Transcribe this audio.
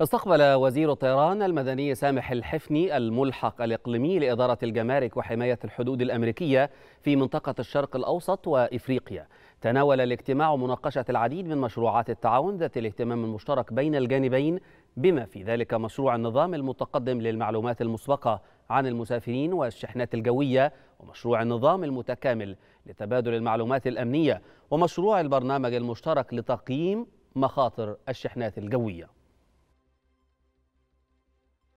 استقبل وزير الطيران المدني سامح الحفني الملحق الإقليمي لإدارة الجمارك وحماية الحدود الأمريكية في منطقة الشرق الأوسط وإفريقيا تناول الاجتماع مناقشة العديد من مشروعات التعاون ذات الاهتمام المشترك بين الجانبين بما في ذلك مشروع النظام المتقدم للمعلومات المسبقة عن المسافرين والشحنات الجوية ومشروع النظام المتكامل لتبادل المعلومات الأمنية ومشروع البرنامج المشترك لتقييم مخاطر الشحنات الجويه